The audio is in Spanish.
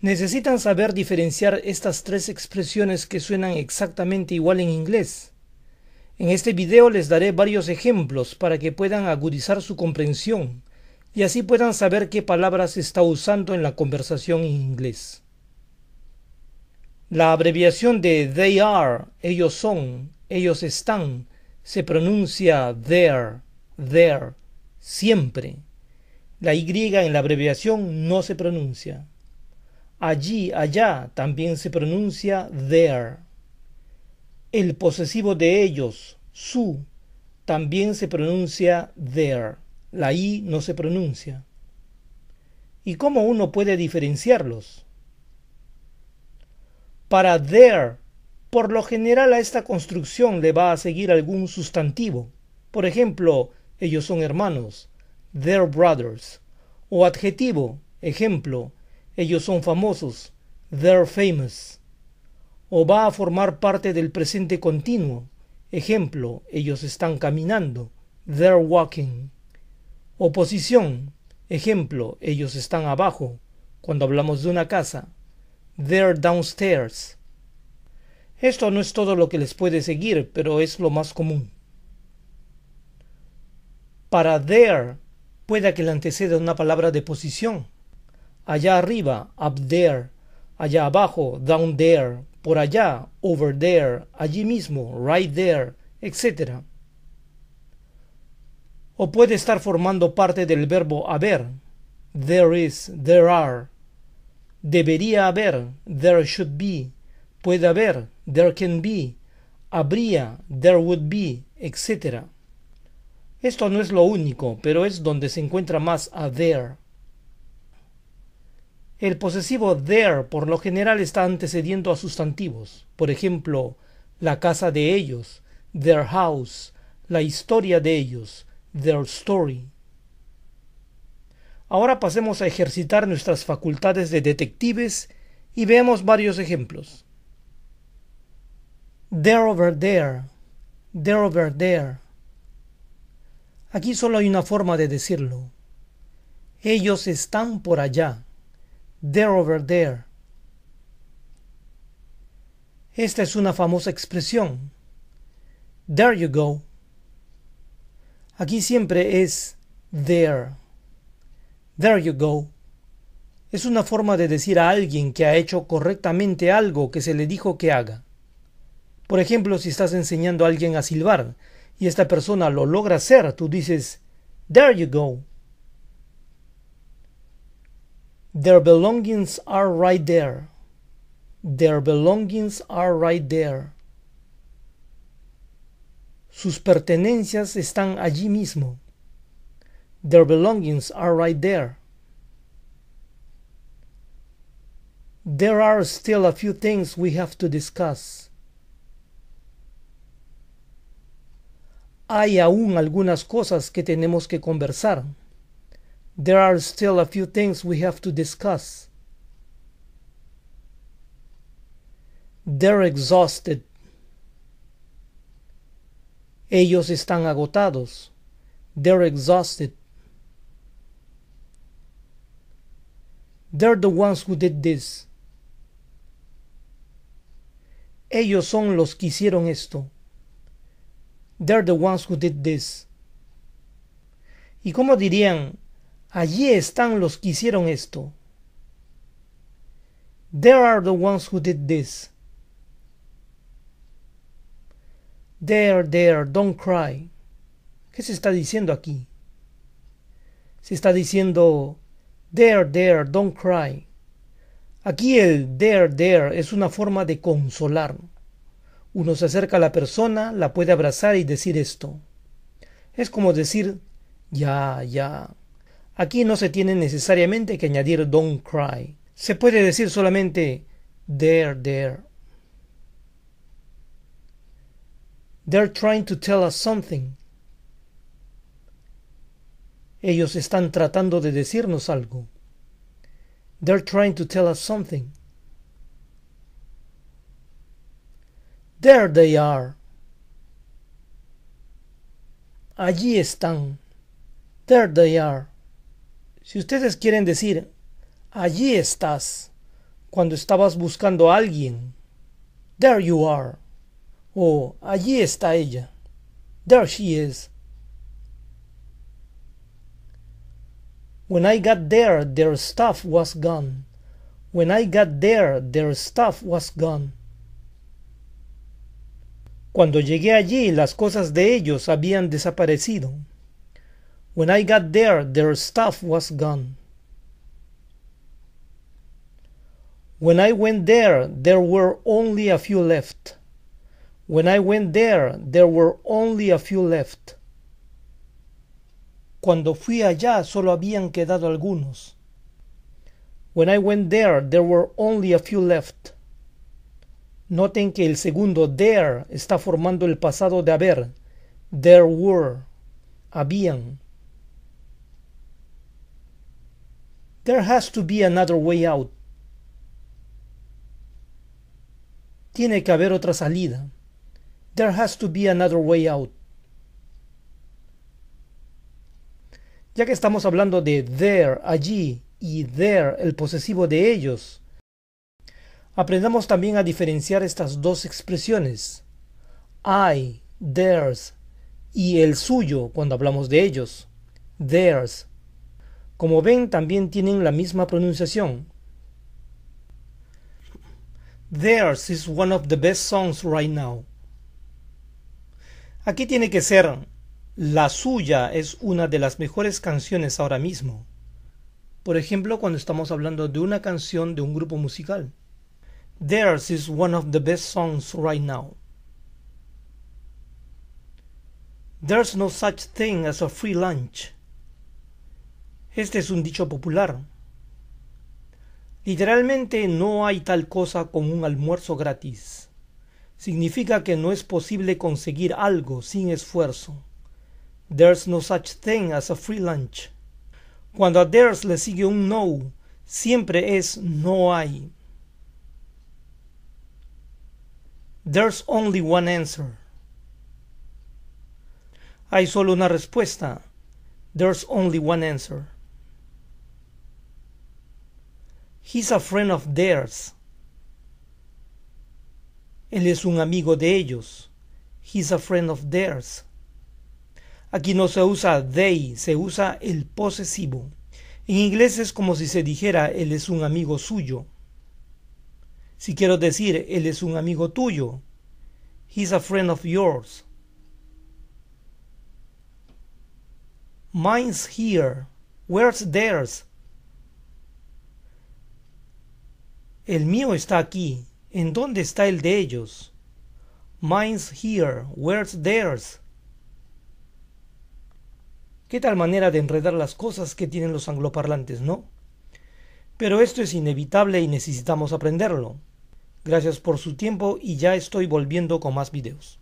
Necesitan saber diferenciar estas tres expresiones que suenan exactamente igual en inglés. En este video les daré varios ejemplos para que puedan agudizar su comprensión y así puedan saber qué palabras está usando en la conversación en inglés. La abreviación de they are, ellos son, ellos están, se pronuncia there, there, siempre. La Y en la abreviación no se pronuncia. Allí, allá, también se pronuncia there. El posesivo de ellos, su, también se pronuncia there. La i no se pronuncia. ¿Y cómo uno puede diferenciarlos? Para their, por lo general a esta construcción le va a seguir algún sustantivo. Por ejemplo, ellos son hermanos, their brothers. O adjetivo, ejemplo, ellos son famosos. They're famous. O va a formar parte del presente continuo. Ejemplo, ellos están caminando. They're walking. Oposición. Ejemplo, ellos están abajo. Cuando hablamos de una casa. They're downstairs. Esto no es todo lo que les puede seguir, pero es lo más común. Para there puede que le anteceda una palabra de posición allá arriba, up there, allá abajo, down there, por allá, over there, allí mismo, right there, etc. O puede estar formando parte del verbo haber, there is, there are, debería haber, there should be, puede haber, there can be, habría, there would be, etc. Esto no es lo único, pero es donde se encuentra más a there. El posesivo there por lo general está antecediendo a sustantivos, por ejemplo, la casa de ellos, their house, la historia de ellos, their story. Ahora pasemos a ejercitar nuestras facultades de detectives y veamos varios ejemplos. There over there, there over there. Aquí solo hay una forma de decirlo. Ellos están por allá there over there. Esta es una famosa expresión. There you go. Aquí siempre es there. There you go. Es una forma de decir a alguien que ha hecho correctamente algo que se le dijo que haga. Por ejemplo, si estás enseñando a alguien a silbar y esta persona lo logra hacer, tú dices, There you go. Their belongings are right there. Their belongings are right there. Sus pertenencias están allí mismo. Their belongings are right there. There are still a few things we have to discuss. Hay aún algunas cosas que tenemos que conversar. there are still a few things we have to discuss. They're exhausted. Ellos están agotados. They're exhausted. They're the ones who did this. Ellos son los que hicieron esto. They're the ones who did this. ¿Y cómo dirían Allí están los que hicieron esto. There are the ones who did this. There, there, don't cry. ¿Qué se está diciendo aquí? Se está diciendo there, there, don't cry. Aquí el there, there es una forma de consolar. Uno se acerca a la persona, la puede abrazar y decir esto. Es como decir ya, ya. Aquí no se tiene necesariamente que añadir don't cry. Se puede decir solamente there, there. They're trying to tell us something. Ellos están tratando de decirnos algo. They're trying to tell us something. There they are. Allí están. There they are. Si ustedes quieren decir, allí estás, cuando estabas buscando a alguien, there you are, o allí está ella, there she is. When I got there, their stuff was gone. When I got there, their stuff was gone. Cuando llegué allí, las cosas de ellos habían desaparecido. When I got there, their stuff was gone. When I went there, there were only a few left. When I went there, there were only a few left. Cuando fui allá, solo habían quedado algunos. When I went there, there were only a few left. Noten que el segundo there está formando el pasado de haber. There were. Habían. There has to be another way out. Tiene que haber otra salida. There has to be another way out. Ya que estamos hablando de there, allí, y there, el posesivo de ellos, aprendamos también a diferenciar estas dos expresiones. I, theirs, y el suyo cuando hablamos de ellos. Theirs, como ven, también tienen la misma pronunciación. Theirs is one of the best songs right now. Aquí tiene que ser la suya es una de las mejores canciones ahora mismo. Por ejemplo, cuando estamos hablando de una canción de un grupo musical. Theirs is one of the best songs right now. There's no such thing as a free lunch. Este es un dicho popular. Literalmente no hay tal cosa como un almuerzo gratis. Significa que no es posible conseguir algo sin esfuerzo. There's no such thing as a free lunch. Cuando a there's le sigue un no, siempre es no hay. There's only one answer. Hay solo una respuesta. There's only one answer. He's a friend of theirs. Él es un amigo de ellos. He's a friend of theirs. Aquí no se usa they, se usa el posesivo. En inglés es como si se dijera él es un amigo suyo. Si quiero decir él es un amigo tuyo, he's a friend of yours. Mine's here, where's theirs? El mío está aquí. ¿En dónde está el de ellos? Mine's here. Where's theirs? Qué tal manera de enredar las cosas que tienen los angloparlantes, ¿no? Pero esto es inevitable y necesitamos aprenderlo. Gracias por su tiempo y ya estoy volviendo con más videos.